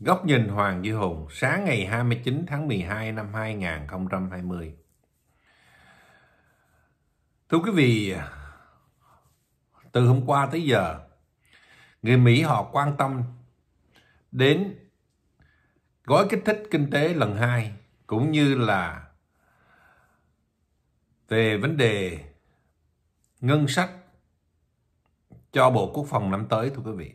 Góc nhìn Hoàng Duy Hùng sáng ngày 29 tháng 12 năm 2020. Thưa quý vị, từ hôm qua tới giờ, người Mỹ họ quan tâm đến gói kích thích kinh tế lần hai cũng như là về vấn đề ngân sách cho Bộ Quốc phòng năm tới thưa quý vị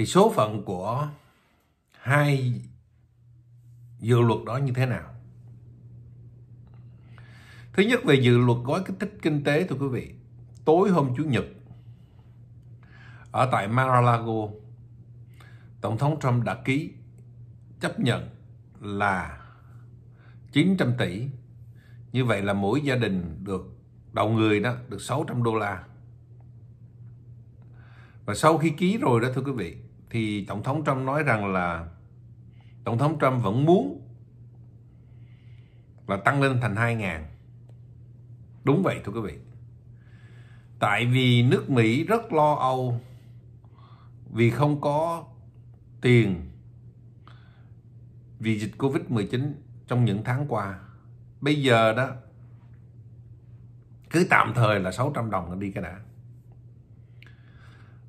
thì số phận của hai dự luật đó như thế nào thứ nhất về dự luật gói kích thích kinh tế thưa quý vị tối hôm chủ nhật ở tại Mar-a-Lago tổng thống Trump đã ký chấp nhận là 900 tỷ như vậy là mỗi gia đình được đầu người đó được 600 đô la và sau khi ký rồi đó thưa quý vị thì tổng thống Trump nói rằng là tổng thống Trump vẫn muốn là tăng lên thành 2.000 đúng vậy thưa quý vị tại vì nước Mỹ rất lo âu vì không có tiền vì dịch Covid-19 trong những tháng qua. Bây giờ đó cứ tạm thời là 600 đồng đi cái đã.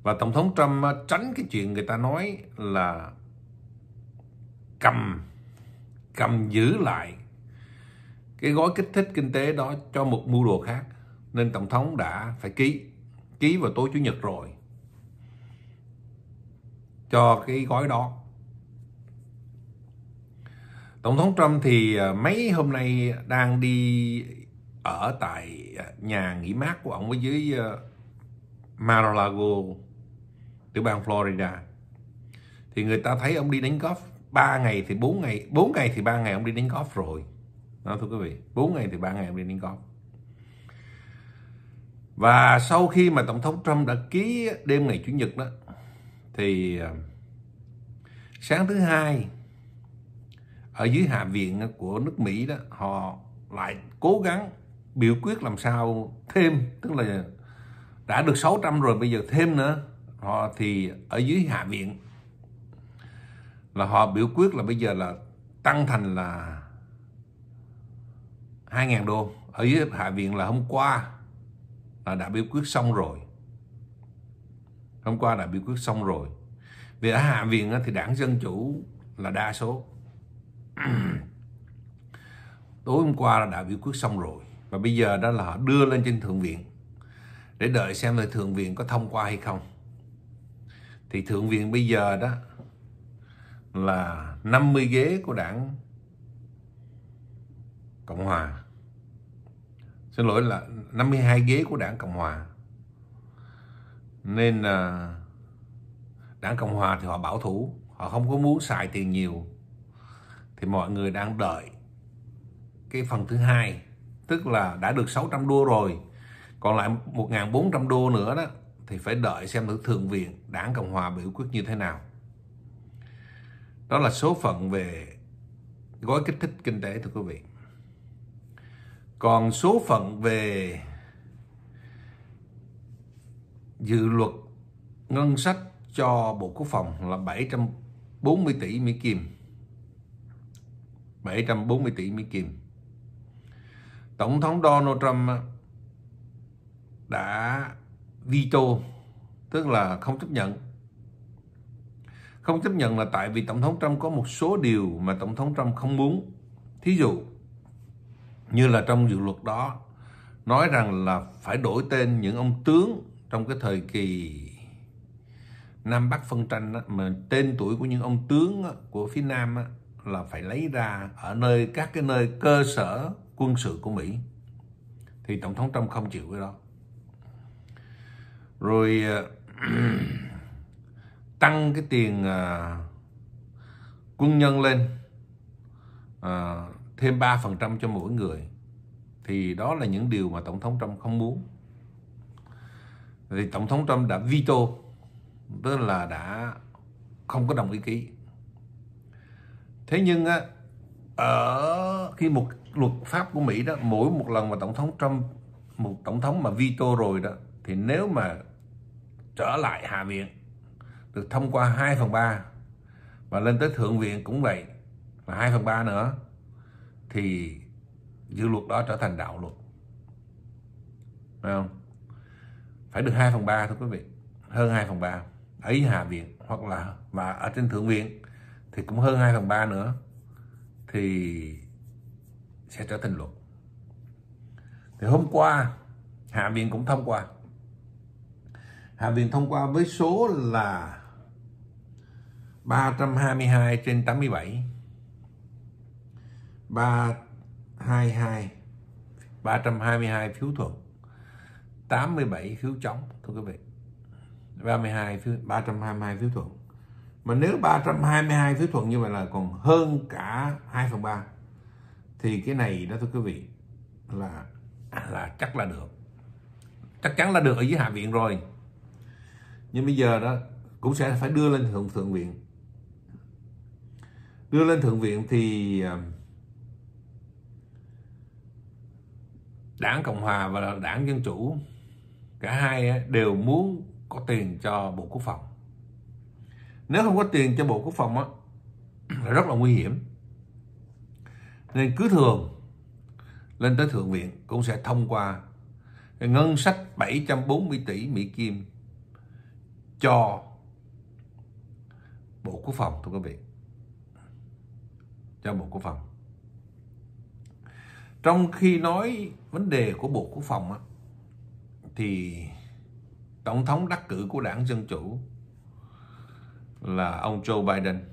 Và Tổng thống Trump ờ, tránh cái chuyện người ta nói là cầm cầm giữ lại cái gói kích thích kinh tế đó cho một mưu đồ khác nên tổng thống đã phải ký ký vào tối chủ nhật rồi cho cái gói đó tổng thống trump thì ờ, mấy hôm nay đang đi ở tại ờ, nhà nghỉ mát của ông ở dưới Mar-a-Lago tiểu bang Florida thì người ta thấy ông đi đánh golf 3 ngày thì 4 ngày 4 ngày thì 3 ngày ông đi đánh golf rồi đó thưa quý vị 4 ngày thì 3 ngày ông đi đánh golf và sau khi mà Tổng thống Trump đã ký đêm ngày Chủ nhật đó thì ờ, sáng thứ hai ở dưới hạ viện của nước Mỹ đó họ lại cố gắng biểu quyết làm sao thêm tức là đã được 600 rồi bây giờ thêm nữa họ thì ở dưới hạ viện là họ biểu quyết là bây giờ là tăng thành là 2.000 đô ở dưới hạ viện là hôm qua là đã biểu quyết xong rồi hôm qua đã biểu quyết xong rồi vì ở hạ viện thì đảng dân chủ là đa số tối hôm qua là đã biểu quyết xong rồi và bây giờ đó là họ đưa lên trên thượng viện để đợi xem là thượng viện có thông qua hay không thì thượng viện bây giờ đó là 50 ghế của đảng Cộng Hòa xin lỗi là 52 ghế của đảng Cộng Hòa nên là đảng Cộng Hòa thì họ bảo thủ họ không có muốn xài tiền nhiều thì mọi người đang đợi cái phần thứ hai tức là đã được 600 đô rồi còn lại 1.400 đô nữa đó thì phải đợi xem thử Thượng viện đảng Cộng Hòa biểu quyết như thế nào. Đó là số phận về gói kích thích kinh tế thưa quý vị. Còn số phận về dự luật ngân sách cho Bộ Quốc phòng là 740 tỷ Mỹ Kim. 740 tỷ Mỹ Kim. Tổng thống Donald Trump đã veto tức là không chấp nhận không chấp nhận là tại vì tổng thống Trump có một số điều mà tổng thống Trump không muốn thí dụ như là trong dự luật đó nói rằng là phải đổi tên những ông tướng trong cái thời kỳ Nam Bắc phân tranh đó, mà tên tuổi của những ông tướng của phía Nam đó, là phải lấy ra ở nơi các cái nơi cơ sở quân sự của Mỹ thì tổng thống Trump không chịu cái đó rồi ờ, tăng cái tiền ờ, quân nhân lên à, thêm 3% cho mỗi người thì đó là những điều mà tổng thống Trump không muốn thì tổng thống Trump đã veto tức là đã không có đồng ý ký thế nhưng á ở khi một luật pháp của Mỹ đó mỗi một lần mà tổng thống Trump một tổng thống mà veto rồi đó thì nếu mà trở lại Hạ viện được thông qua 2 phần 3 và lên tới Thượng viện cũng vậy là 2 phần 3 nữa thì dự luật đó trở thành đạo luật. Phải không? Phải được 2 phần 3 thôi quý vị. Hơn 2 phần 3 ở Hạ viện hoặc là và ở trên Thượng viện thì cũng hơn 2 phần 3 nữa thì sẽ trở thành luật. Thì hôm qua Hạ viện cũng thông qua Hạ Viện thông qua với số là 322 trên 87 322 322 phiếu thuận 87 phiếu chống thưa quý vị 32 phiếu 322 phiếu thuận mà nếu 322 phiếu thuận như vậy là còn hơn cả 2 phần 3 thì cái này đó thưa quý vị là là chắc là được chắc chắn là được ở dưới hạ viện rồi nhưng bây giờ đó cũng sẽ phải đưa lên thượng thượng viện đưa lên thượng viện thì à, đảng cộng hòa và đảng dân chủ cả hai đều muốn có tiền cho bộ quốc phòng nếu không có tiền cho bộ quốc phòng là rất là nguy hiểm nên cứ thường lên tới thượng viện cũng sẽ thông qua ngân sách 740 tỷ Mỹ Kim cho Bộ Quốc phòng thưa quý vị. Cho Bộ Quốc phòng. Trong khi nói vấn đề của Bộ Quốc phòng á, thì Tổng thống đắc cử của đảng Dân Chủ là ông Joe Biden.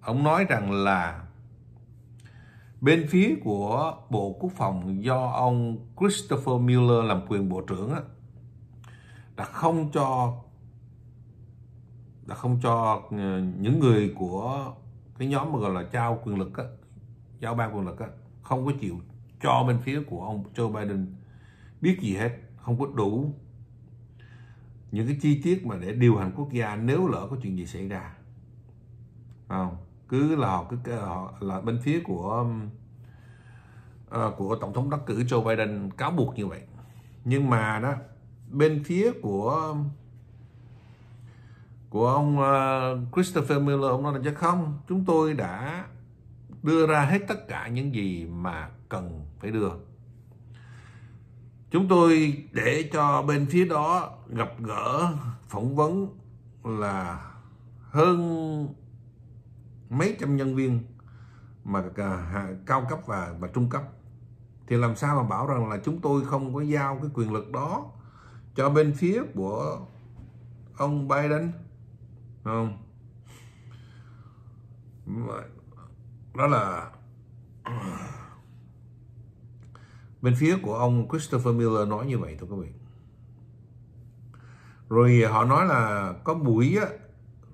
Ông nói rằng là bên phía của Bộ Quốc phòng do ông Christopher Miller làm quyền Bộ trưởng á, là không cho đã không cho ờ, những người của cái nhóm mà gọi là trao quyền lực á, giao ban quyền lực á, không có chịu cho bên phía của ông Joe Biden biết gì hết, không có đủ những cái chi tiết mà để điều hành quốc gia nếu lỡ có chuyện gì xảy ra. Không, cứ là họ cứ họ là bên phía của uh, của tổng thống đắc cử Joe Biden cáo buộc như vậy. Nhưng mà đó bên phía của của ông ờ, Christopher Miller ông nói là chắc dạ không chúng tôi đã đưa ra hết tất cả những gì mà cần phải đưa chúng tôi để cho bên phía đó gặp gỡ phỏng vấn là hơn mấy trăm nhân viên mà à, cao cấp và và trung cấp thì làm sao mà bảo rằng là chúng tôi không có giao cái quyền lực đó cho bên phía của ông Biden không đó là bên phía của ông Christopher Miller nói như vậy thôi các vị rồi họ nói là có buổi á,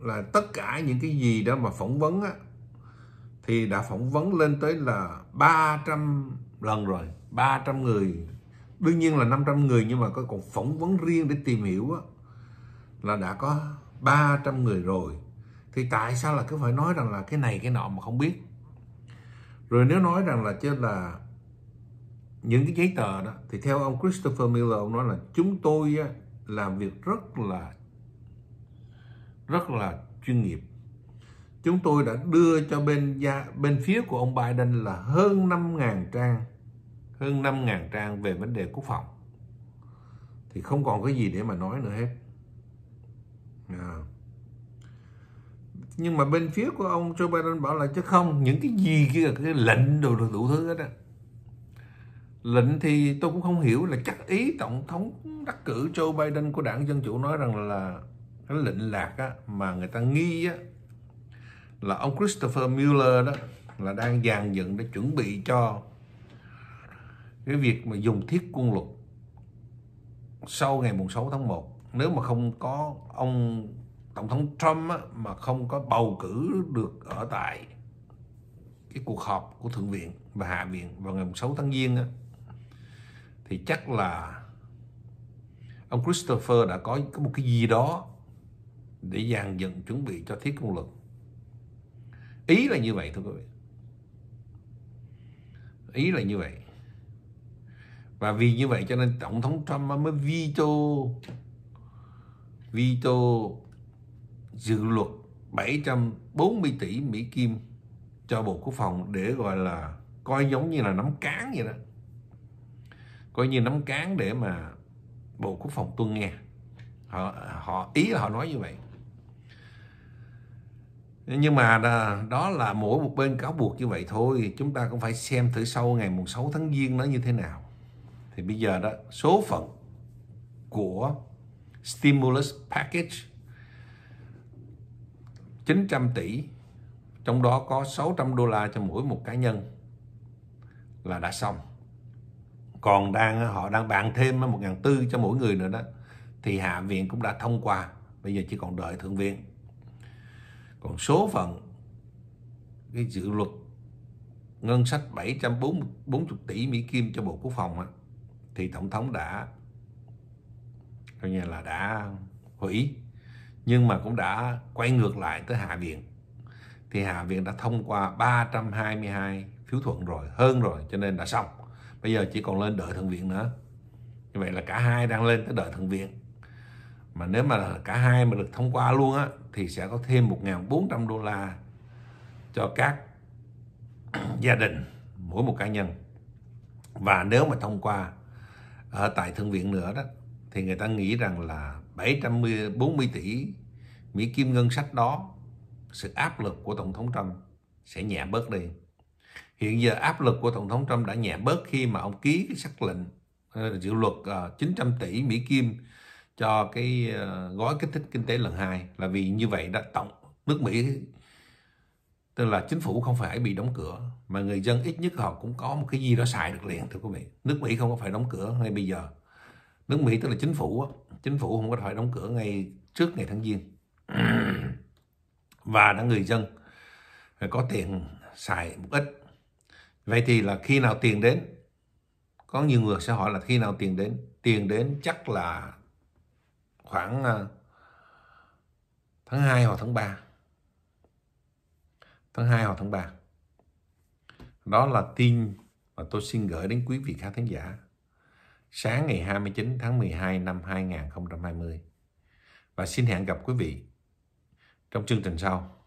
là tất cả những cái gì đó mà phỏng vấn á, thì đã phỏng vấn lên tới là 300 lần rồi 300 người đương nhiên là 500 người nhưng mà có còn phỏng vấn riêng để tìm hiểu á, là đã có 300 người rồi thì tại sao là cứ phải nói rằng là cái này cái nọ mà không biết rồi nếu nói rằng là chứ là những cái giấy tờ đó thì theo ông Christopher Miller ông nói là chúng tôi làm việc rất là rất là chuyên nghiệp chúng tôi đã đưa cho bên gia, bên phía của ông Biden là hơn 5.000 trang hơn 5.000 trang về vấn đề quốc phòng thì không còn cái gì để mà nói nữa hết à. nhưng mà bên phía của ông Joe Biden bảo là chứ không những cái gì kia cái lệnh đồ đồ đủ thứ hết á lệnh thì tôi cũng không hiểu là chắc ý tổng thống đắc cử Joe Biden của đảng dân chủ nói rằng là cái lệnh lạc á, mà người ta nghi á, là ông Christopher Mueller đó là đang dàn dựng để chuẩn bị cho cái việc mà dùng thiết quân luật sau ngày mùng 6 tháng 1 nếu mà không có ông tổng thống Trump á, mà không có bầu cử được ở tại cái cuộc họp của thượng viện và hạ viện vào ngày 6 tháng giêng á, thì chắc là ông Christopher đã có có một cái gì đó để dàn dựng chuẩn bị cho thiết công luật ý là như vậy thôi quý vị ý là như vậy và vì như vậy cho nên tổng thống Trump mới vi cho Vito dự luật 740 tỷ Mỹ Kim cho Bộ Quốc phòng để gọi là coi giống như là nắm cán vậy đó coi như nắm cán để mà Bộ Quốc phòng tuân nghe họ họ ý là họ nói như vậy nhưng mà đó là mỗi một bên cáo buộc như vậy thôi chúng ta cũng phải xem thử sau ngày mùng 6 tháng giêng nó như thế nào thì bây giờ đó số phận của stimulus package 900 tỷ trong đó có 600 đô la cho mỗi một cá nhân là đã xong còn đang họ đang bàn thêm 1.400 cho mỗi người nữa đó thì hạ viện cũng đã thông qua bây giờ chỉ còn đợi thượng viện còn số phận cái dự luật ngân sách 740 tỷ Mỹ Kim cho Bộ Quốc phòng thì Tổng thống đã coi như là đã hủy nhưng mà cũng đã quay ngược lại tới Hạ viện thì Hạ viện đã thông qua 322 phiếu thuận rồi hơn rồi cho nên đã xong bây giờ chỉ còn lên đợi thượng viện nữa như vậy là cả hai đang lên tới đợi thượng viện mà nếu mà cả hai mà được thông qua luôn á thì sẽ có thêm 1.400 đô la cho các gia đình mỗi một cá nhân và nếu mà thông qua ở tại thượng viện nữa đó thì người ta nghĩ rằng là 740 tỷ Mỹ Kim ngân sách đó sự áp lực của Tổng thống Trump sẽ nhẹ bớt đi. Hiện giờ áp lực của Tổng thống Trump đã nhẹ bớt khi mà ông ký cái sắc lệnh ờ, dự luật 900 ờ, tỷ Mỹ Kim cho cái ờ, gói kích thích kinh tế lần hai là vì như vậy đã tổng nước Mỹ tức là chính phủ không phải bị đóng cửa mà người dân ít nhất họ cũng có một cái gì đó xài được liền thưa quý vị nước Mỹ không có phải đóng cửa ngay bây giờ nước Mỹ tức là chính phủ chính phủ không có thể đóng cửa ngay trước ngày tháng giêng và là người dân phải có tiền xài một ít vậy thì là khi nào tiền đến có nhiều người sẽ hỏi là khi nào tiền đến tiền đến chắc là khoảng à, tháng 2 hoặc tháng 3 tháng 2 hoặc tháng 3 đó là tin mà tôi xin gửi đến quý vị khán thính giả sáng ngày 29 tháng 12 năm 2020. Và xin hẹn gặp quý vị trong chương trình sau.